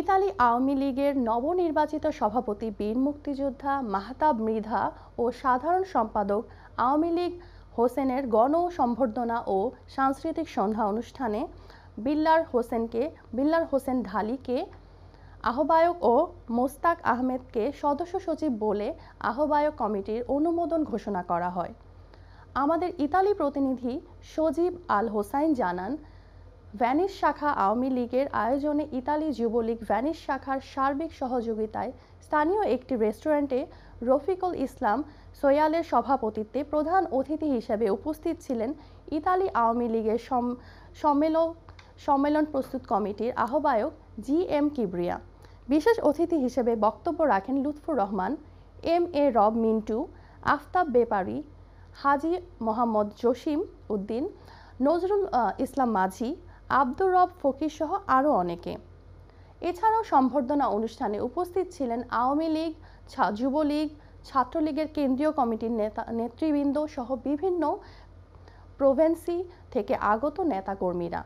Italy Awami লীগের নবনির্বাচিত সভাপতি বীর মুক্তিযোদ্ধা মাহতাব মৃধা ও সাধারণ সম্পাদক আওয়ামী লীগ হোসেনের গণ সম্বর্ধনা ও সাংস্কৃতিক সন্ধ্যা অনুষ্ঠানে বিল্লার হোসেনকে বিল্লার হোসেন ঢালিকে আহ্বায়ক ও মোস্তাক আহমেদকে সদস্য সচিব বলে আহ্বায়ক কমিটির অনুমোদন ঘোষণা করা হয় আমাদের ইতালি প্রতিনিধি সজীব আল হোসাইন জানান ভ্যানিস শাখা আওয়ামী লীগের আয়োজনে ইতালি যুবলীগ ভ্যানিস শাখার সার্বিক সহযোগিতায় স্থানীয় একটি রেস্টুরেন্টে রফিকুল ইসলাম সোয়ালের সভাপতিত্বে প্রধান অতিথি হিসেবে উপস্থিত ছিলেন ইতালি আওয়ামী লীগের সম্মেলক সম্মেলন প্রস্তুত কমিটির আহ্বায়ক জি এম কিবরিয়া বিশেষ অতিথি হিসেবে বক্তব্য রাখেন লুৎফুর রহমান এম এ রব মিন্টু আফতাব বেপারি হাজি মোহাম্মদ জসিম উদ্দিন নজরুল ইসলাম মাঝি আব্দুর রব ফকির সহ আরও অনেকে এছাড়াও সম্বর্ধনা অনুষ্ঠানে উপস্থিত ছিলেন আওয়ামী লীগ যুবলীগ ছাত্রলীগের কেন্দ্রীয় কমিটির নেতা নেতৃবৃন্দ সহ বিভিন্ন প্রভেন্সি থেকে আগত নেতাকর্মীরা